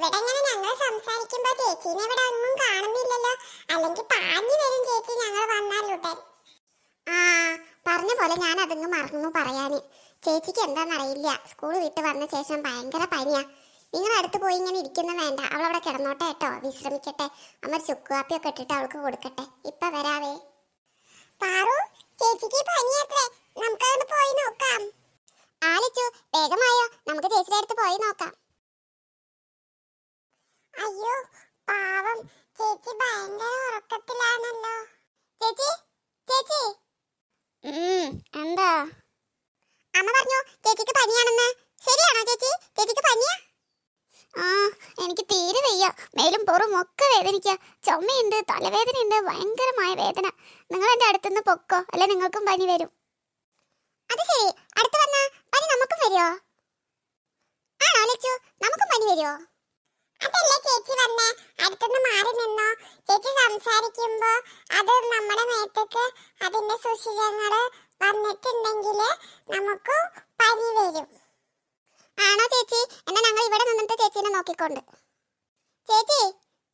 ഇവിടെ ഇങ്ങനെ ഞങ്ങൾ സംസാരിക്കുമ്പോ ചേച്ചീനെ ഇവിടെ ഒന്നും കാണുന്നില്ലല്ലോ അല്ലെങ്കിൽ പാഞ്ഞു വരും ചേച്ചി ഞങ്ങൾ വന്നാലുടൻ ആ പറഞ്ഞ പോലെ ഞാൻ അതങ്ങ് മറന്നു പറയാന് ചേച്ചിക്ക് എന്താണെന്നറിയില്ല സ്കൂൾ വിട്ട് വന്ന ശേഷം ഭയങ്കര പനിയാ നിങ്ങൾ അടുത്ത് പോയി ഇങ്ങനെ ഇരിക്കുന്ന വേണ്ട അവൾ അവിടെ കിടന്നോട്ടെ കേട്ടോ വിശ്രമിക്കട്ടെ അമ്മ ചുക്ക് ഒക്കെ ഇട്ടിട്ട് അവൾക്ക് കൊടുക്കട്ടെ ഇപ്പൊ വരാവേ പാറു ചേച്ചിക്ക് പനിയത്രേ നമുക്ക് പോയി നോക്കാം ആലിച്ചു വേഗമായോ നമുക്ക് ചേച്ചിയുടെ അടുത്ത് പോയി നോക്കാം അയ്യോ പാവം ചേച്ചി ഭയങ്കര ഉറക്കത്തിലാണല്ലോ ചേച്ചി ചേച്ചി എന്താ അമ്മ പറഞ്ഞു ചേച്ചിക്ക് പനിയാണെന്ന് ശരിയാണോ ചേച്ചി ചേച്ചിക്ക് പനിയാ ആ എനിക്ക് തീരെ വയ്യ മേലും പുറം ഒക്കെ വേദനിക്കുക ചുമയുണ്ട് തലവേദനയുണ്ട് ഭയങ്കരമായ വേദന നിങ്ങൾ എൻ്റെ അടുത്തുനിന്ന് പൊക്കോ അല്ലെ നിങ്ങൾക്കും പനി വരും അത് ശരി അടുത്ത് വന്നാ പനി നമുക്കും വരുമോ ആണോ ലച്ചു നമുക്കും പനി വരുമോ അതല്ലേ ചേച്ചി വന്നേ അടുത്തൊന്ന് മാറി നിന്നോ ചേച്ചി സംസാരിക്കുമ്പോ അത് നമ്മുടെ മേത്തേക്ക് അതിന്റെ സുഷിരങ്ങള് വന്നിട്ടുണ്ടെങ്കിൽ നമുക്ക് പനി വരും ആണോ ചേച്ചി എന്നാ ഞങ്ങൾ ഇവിടെ നിന്നിട്ട് ചേച്ചിനെ നോക്കിക്കൊണ്ട് ചേച്ചി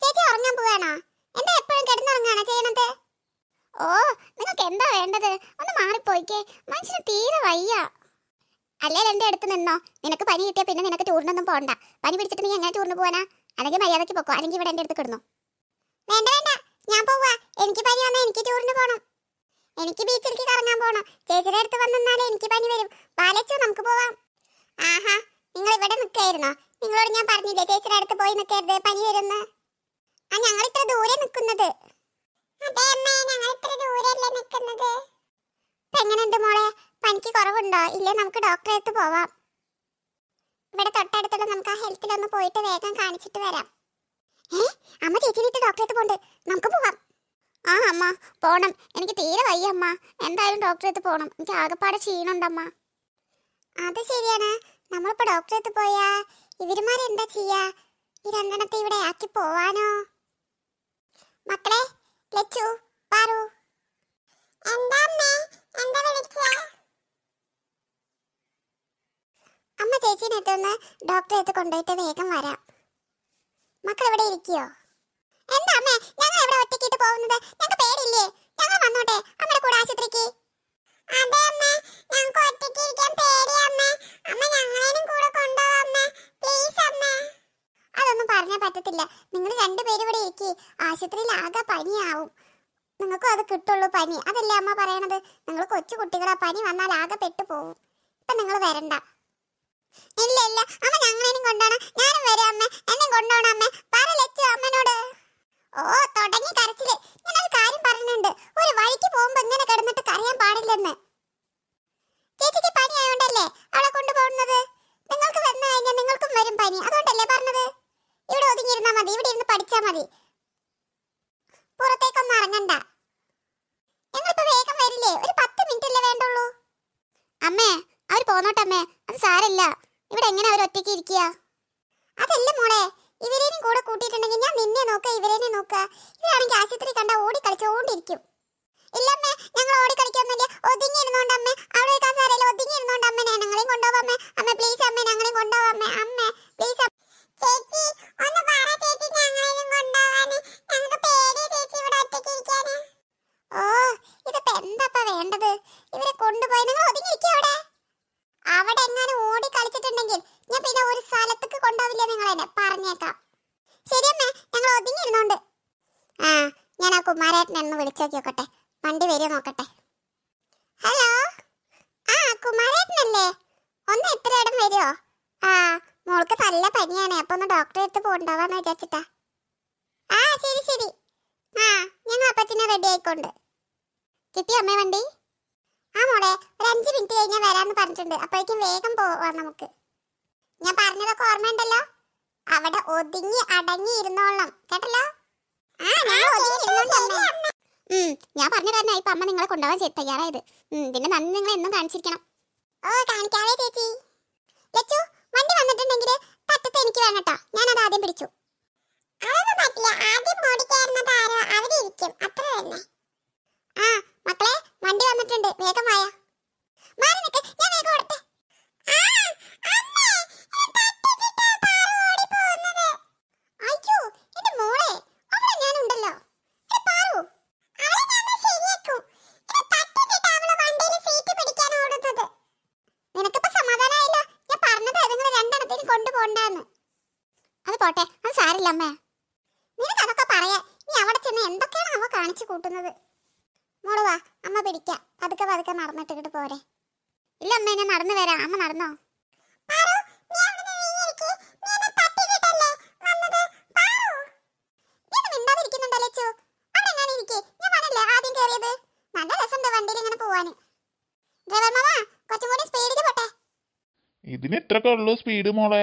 ചേച്ചി ഉറങ്ങാൻ പോവാണോ എന്താ എപ്പോഴും കിടന്നുറങ്ങാണോ ചെയ്യണത് ഓ നിങ്ങൾക്ക് എന്താ വേണ്ടത് ഒന്ന് മാറിപ്പോയിക്കേ മനുഷ്യന് തീരെ വയ്യ അല്ലേ എൻ്റെ അടുത്ത് നിന്നോ നിനക്ക് പനി കിട്ടിയ പിന്നെ നിനക്ക് ടൂറിനൊന്നും പോകണ്ട പനി പിടിച്ചിട്ട് നീ എങ്ങനെ ടൂറിന് പോവാനാ അല്ലെങ്കിൽ മര്യാദയ്ക്ക് പോക്കോ അല്ലെങ്കിൽ ഇവിടെ എൻ്റെ അടുത്ത് കിടന്നു വേണ്ട വേണ്ട ഞാൻ പോവാ എനിക്ക് പനി വന്നാൽ എനിക്ക് ടൂറിന് പോകണം എനിക്ക് ബീച്ചിലേക്ക് കറങ്ങാൻ പോകണം ചേച്ചിയുടെ അടുത്ത് വന്നാലേ എനിക്ക് പനി വരും പാലച്ചു നമുക്ക് പോവാം ആഹാ നിങ്ങൾ ഇവിടെ നിൽക്കായിരുന്നോ നിങ്ങളോട് ഞാൻ പറഞ്ഞില്ലേ ചേച്ചിയുടെ അടുത്ത് പോയി നിൽക്കരുത് പനി വരുന്ന് ആ ഞങ്ങൾ ഇത്ര ദൂരെ നിൽക്കുന്നത് അതെ അമ്മേ ഞങ്ങൾ ഇത്ര ദൂരെ അല്ലേ നിൽക്കുന്നത് എങ്ങനെയുണ്ട് മോളെ പനിക്ക് കുറവുണ്ടോ ഇല്ല നമുക്ക് ഡോക്ടറെ അടുത്ത് പോവാം ഇവിടെ തൊട്ടടുത്തുള്ള നമുക്ക് ആ ഹെൽത്തിൽ ഒന്ന് പോയിട്ട് വേഗം കാണിച്ചിട്ട് വരാം ഏ അമ്മ ചേച്ചി വീട്ടിൽ ഡോക്ടറെ അടുത്ത് പോണ്ട് നമുക്ക് പോവാം ആ അമ്മ പോണം എനിക്ക് തീരെ വയ്യ അമ്മ എന്തായാലും ഡോക്ടറെ അടുത്ത് പോണം എനിക്ക് ആകെപ്പാടെ ക്ഷീണുണ്ടമ്മ അത് ശരിയാണ് നമ്മളിപ്പോൾ ഡോക്ടറെ അടുത്ത് പോയാ ഇവരുമാരെന്താ ചെയ്യാ ഈ രണ്ടെണ്ണത്തെ ഇവിടെ ആക്കി പോവാനോ മക്കളെ ലച്ചു ഒന്ന് ഡോക്ടറെ അടുത്ത് കൊണ്ടുപോയിട്ട് വേഗം വരാം മക്കൾ ഇവിടെ ഇരിക്കുവോ എന്താ അമ്മേ ഞങ്ങൾ ഇവിടെ ഒറ്റയ്ക്കിട്ട് പോകുന്നത് ഞങ്ങൾ പേടില്ലേ ഞങ്ങൾ വന്നോട്ടെ അമ്മയുടെ കൂടെ ആശുപത്രിക്ക് അതെ അമ്മേ ഞങ്ങൾക്ക് ഒറ്റയ്ക്ക് ഇരിക്കാൻ പേടിയാ അമ്മേ അമ്മ ഞങ്ങളെയും കൂടെ കൊണ്ടുപോവാ അമ്മേ പ്ലീസ് അമ്മേ അതൊന്നും പറഞ്ഞാൽ പറ്റത്തില്ല നിങ്ങൾ രണ്ടുപേരും ഇവിടെ ഇരിക്കി ആശുപത്രിയിൽ ആകെ പനിയാവും നിങ്ങൾക്കും അത് കിട്ടുള്ളൂ പനി അതല്ലേ അമ്മ പറയണത് നിങ്ങൾ കൊച്ചു കുട്ടികളാ പനി വന്നാൽ ആകെ പെട്ടു പോവും ഇപ്പം നിങ്ങൾ വരണ്ട ഇല്ല ഇല്ല അമ്മ ഞങ്ങളെയും കൊണ്ടോണം ഞാനും വരാം അമ്മ എന്നെ കൊണ്ടോണം അമ്മ പറ ലച്ചു അമ്മനോട് ഓ തുടങ്ങി കരച്ചില് ഒരു കാര്യം പറഞ്ഞിട്ടുണ്ട് ഒരു വഴിക്ക് പോകുമ്പോ ഇങ്ങനെ കിടന്നിട്ട് കരയാൻ പാടില്ലെന്ന് ചേച്ചിക്ക് പനി ആയതുകൊണ്ടല്ലേ അവളെ കൊണ്ടുപോകുന്നത് നിങ്ങൾക്ക് വന്നു കഴിഞ്ഞാൽ നിങ്ങൾക്കും വരും പനി അതുകൊണ്ടല്ലേ പറഞ്ഞത് ഇവിടെ ഒതുങ്ങിയിരുന്നാ മതി ഇവിടെ ഇരുന്ന് പഠിച്ചാ മതി പുറത്തേക്കൊന്നും ഇറങ്ങണ്ട ഞങ്ങളിപ്പോ വേഗം വരില്ലേ ഒരു ഇവിടെ എങ്ങനെ അവർ ഒറ്റയ്ക്ക് ഇരിക്കുക അതല്ല മോളെ ഇവരേനും കൂടെ കൂട്ടിയിട്ടുണ്ടെങ്കിൽ ഞാൻ നിന്നെ നോക്കുക ഇവരേനെ നോക്കുക ഇവരാണെങ്കിൽ ആശുപത്രി കണ്ട ഓടി കളിച്ചോണ്ടിരിക്കും ഇല്ലമ്മേ ഞങ്ങൾ ഓടി കളിക്കൊന്നുമില്ല ഒതുങ്ങി ഇരുന്നോണ്ട് അമ്മേ അവിടെ കസാരയിൽ ഒതുങ്ങി ഇരുന്നോണ്ട് അമ്മ ഞങ്ങളെയും കൊണ്ടുപോകാം അമ്മ പ്ലീസ് അമ്മ ഞങ്ങളെയും കൊണ്ടുപോകാം അമ്മ പറഞ്ഞേക്കാം ശരിയമ്മേ ഞങ്ങൾ ഒതുങ്ങിയിരുന്നോണ്ട് ആ ഞാൻ ആ കുമാരേട്ടനെ ഒന്ന് വിളിച്ചു നോക്കിയോക്കട്ടെ വണ്ടി വരുമോ നോക്കട്ടെ ഹലോ ആ കുമാരേട്ടനല്ലേ ഒന്ന് എത്ര ഇടം വരുമോ ആ മോൾക്ക് നല്ല പനിയാണ് അപ്പൊ ഒന്ന് ഡോക്ടറെ അടുത്ത് പോകണ്ടാവാന്ന് വിചാരിച്ചിട്ടാ ആ ശരി ശരി ആ ഞങ്ങൾ അപ്പത്തിനെ റെഡി ആയിക്കോണ്ട് കിട്ടിയോ അമ്മേ വണ്ടി ആ മോളെ ഒരു അഞ്ച് മിനിറ്റ് കഴിഞ്ഞാൽ വരാമെന്ന് പറഞ്ഞിട്ടുണ്ട് അപ്പോഴേക്കും വേഗം പോവാം നമുക്ക് ഞാൻ പറഞ്ഞതൊക്കെ ഓർമ്മയുണ്ടല്ലോ അവിടെ ഒതുങ്ങി അടങ്ങി ഇരുന്നോളണം കേട്ടല്ലോ ആ ഞാൻ ഒതുങ്ങി ഞാൻ പറഞ്ഞു തന്നെ ഇപ്പൊ അമ്മ നിങ്ങളെ കൊണ്ടുപോകാൻ ചെയ്ത് തയ്യാറായത് പിന്നെ നന്ദി നിങ്ങൾ എന്നും കാണിച്ചിരിക്കണം ഓ കാണിക്കാവേ ചേച്ചി ലച്ചു വണ്ടി വന്നിട്ടുണ്ടെങ്കിൽ പറ്റത്തെ എനിക്ക് വേണം കേട്ടോ ഞാൻ അത് ആദ്യം പിടിച്ചു ആദ്യം ആ മക്കളെ വണ്ടി വന്നിട്ടുണ്ട് വേഗം വായ അത് പോട്ടെ അത് സാരില്ല അമ്മേ നിനക്ക് അതൊക്കെ പറയാ നീ അവിടെ ചെന്ന് എന്തൊക്കെയാണ് അവ കാണിച്ചു കൂട്ടുന്നത് മോളുവാ അമ്മ പിടിക്കാം പതുക്കെ പതുക്കെ നടന്നിട്ടിട്ട് പോരെ ഇല്ല അമ്മ ഞാൻ നടന്നു വരാം അമ്മ നടന്നോ ഇതിന് ഇത്രയൊക്കെ ഉള്ളൂ സ്പീഡ് മോളെ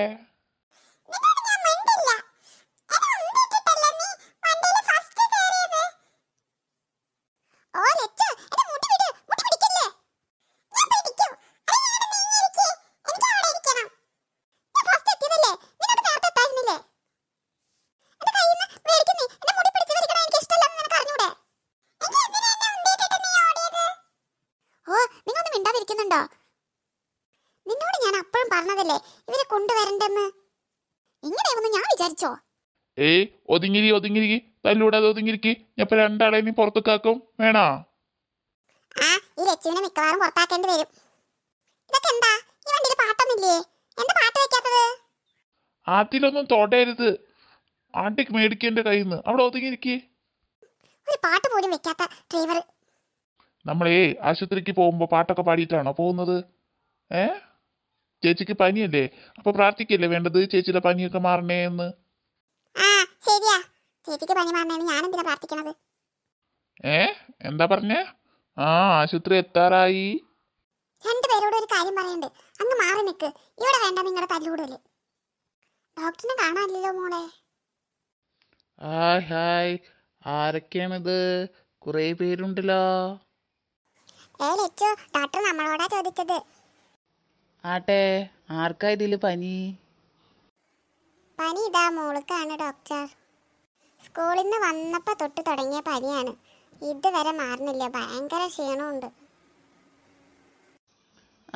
ഏയ് ഒതുങ്ങിരി ഒതുങ്ങിരിക്കി അത് ഒതുങ്ങിരിക്കി ഞാൻ രണ്ടാളെ നീ കാക്കും വേണോ ആ ഈ ലച്ചുവിനെ മിക്കവാറും ഇതൊക്കെ എന്താ ഈ പാട്ടൊന്നില്ലേ എന്താ പാട്ട് വെക്കാത്തത് അതിലൊന്നും തൊടരുത് ആട്ടിക്ക് മേടിക്കേണ്ട കയ്യിൽ നിന്ന് അവിടെ ഒതുങ്ങിയിരിക്കേ പാട്ട് വെക്കാത്ത ഡ്രൈവർ നമ്മളേ ആശുപത്രിക്ക് പോകുമ്പോ പാട്ടൊക്കെ പാടിയിട്ടാണോ പോകുന്നത് ഏ ചേച്ചിക്ക് പനിയല്ലേ അപ്പോൾ പ്രാർത്ഥിക്കല്ലേ വേണ്ടത് ചേച്ചിയുടെ പനിയൊക്കെ മാറണേ എന്ന് ശരിയാ ചേച്ചിക്ക് പനി മാറണേന്ന് ഞാൻ എന്തിനാ പ്രാർത്ഥിക്കണത് ഏ എന്താ പറഞ്ഞേ ആ ആശുപത്രി എത്താറായി രണ്ടുപേരോട് ഒരു കാര്യം പറയണ്ട് അങ്ങ് മാറി നിൽക്ക് ഇവിടെ വേണ്ട നിങ്ങളുടെ തല്ലുകൂടല് ഡോക്ടറിനെ കാണാനില്ലല്ലോ മോളെ ആരൊക്കെയാണിത് കുറേ പേരുണ്ടല്ലോ ഏ ലച്ചു ഡോക്ടർ നമ്മളോടാ ചോദിച്ചത് ആട്ടെ ആർക്കാ ഇതില് പനി പനി ഇതാ മോൾക്കാണ് ഡോക്ടർ സ്കൂളിൽ നിന്ന് വന്നപ്പോൾ തൊട്ട് തുടങ്ങിയ പനിയാണ് ഇതുവരെ മാറുന്നില്ല ഭയങ്കര ക്ഷീണമുണ്ട്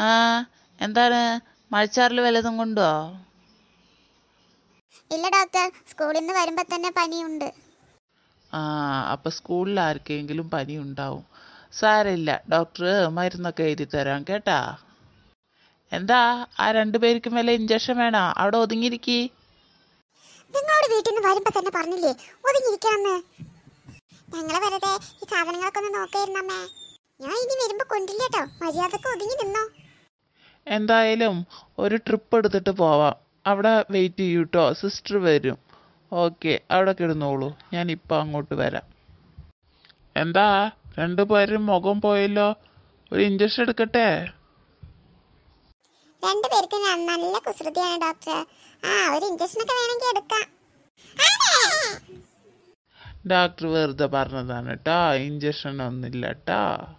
ആ എന്താണ് മഴച്ചാറിൽ വല്ലതും കൊണ്ടോ ഇല്ല ഡോക്ടർ സ്കൂളിൽ നിന്ന് വരുമ്പോൾ തന്നെ പനിയുണ്ട് ആ അപ്പം സ്കൂളിൽ ആർക്കെങ്കിലും പനി ഉണ്ടാവും സാരമില്ല ഡോക്ടർ മരുന്നൊക്കെ എഴുതി തരാം കേട്ടാ എന്താ ആ രണ്ടു പേർക്കും വല്ല ഇഞ്ചക്ഷൻ വേണോ അവിടെ ഒതുങ്ങിയിരിക്കേ നിങ്ങളോട് വീട്ടിൽ നിന്ന് വരുമ്പോ തന്നെ പറഞ്ഞില്ലേ ഒതുങ്ങിയിരിക്കണമെന്ന് ഞങ്ങള് വെറുതെ ഈ സാധനങ്ങളൊക്കെ ഒന്ന് നോക്കായിരുന്നമ്മേ ഞാൻ ഇനി വരുമ്പോ കൊണ്ടില്ല കേട്ടോ മര്യാദക്ക് ഒതുങ്ങി നിന്നോ എന്തായാലും ഒരു ട്രിപ്പ് എടുത്തിട്ട് പോവാം അവിടെ വെയിറ്റ് ചെയ്യൂ കേട്ടോ സിസ്റ്റർ വരും ഓക്കെ അവിടെ കിടന്നോളൂ ഞാൻ ഇപ്പം അങ്ങോട്ട് വരാം എന്താ രണ്ടുപേരും മുഖം പോയല്ലോ ഒരു ഇഞ്ചക്ഷൻ എടുക്കട്ടെ രണ്ടുപേർക്കും നല്ല കുസൃതിയാണ് ഡോക്ടർ ആ ഒരു ഇഞ്ചക്ഷൻ ഒക്കെ വേണമെങ്കിൽ എടുക്കാം ഡോക്ടർ വെറുതെ പറഞ്ഞതാണ് കേട്ടോ ഇഞ്ചക്ഷൻ ഒന്നുമില്ല കേട്ടോ